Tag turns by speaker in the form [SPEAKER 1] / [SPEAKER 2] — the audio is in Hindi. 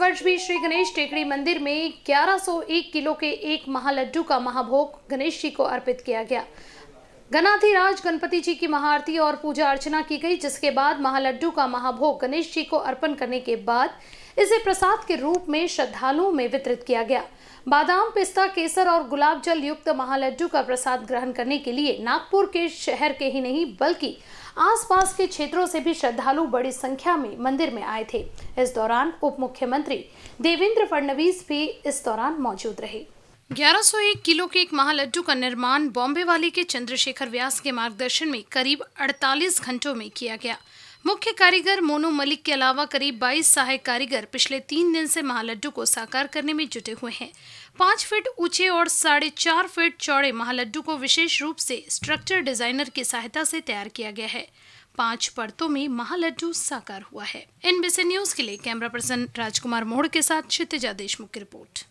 [SPEAKER 1] वर्ष भी श्री गणेश टेकड़ी मंदिर में 1101 किलो के एक महालड्डू का महाभोग गणेश जी को अर्पित किया गया गणाथी राज गणपति जी की महाआरती और पूजा अर्चना की गई जिसके बाद महालड्डू का महाभोग गणेश जी को अर्पण करने के बाद इसे प्रसाद के रूप में श्रद्धालुओं में वितरित किया गया बादाम पिस्ता केसर और गुलाब जल युक्त महालड्डू का प्रसाद ग्रहण करने के लिए नागपुर के शहर के ही नहीं बल्कि आसपास के क्षेत्रों से भी श्रद्धालु बड़ी संख्या में मंदिर में आए थे इस दौरान उप मुख्यमंत्री देवेंद्र फडणवीस भी इस दौरान मौजूद रहे 1101 किलो के एक महालड्डू का निर्माण बॉम्बे वाले के चंद्रशेखर व्यास के मार्गदर्शन में करीब 48 घंटों में किया गया मुख्य कारीगर मोनू मलिक के अलावा करीब 22 सहायक कारीगर पिछले तीन दिन से महालड्डू को साकार करने में जुटे हुए हैं पाँच फीट ऊंचे और साढ़े चार फीट चौड़े महालड्डू को विशेष रूप से स्ट्रक्चर डिजाइनर की सहायता से तैयार किया गया है पांच परतों में महालड्डू साकार हुआ है एनबीसी न्यूज के लिए कैमरा पर्सन राजकुमार मोड़ के साथ क्षितिजा देशमुख की रिपोर्ट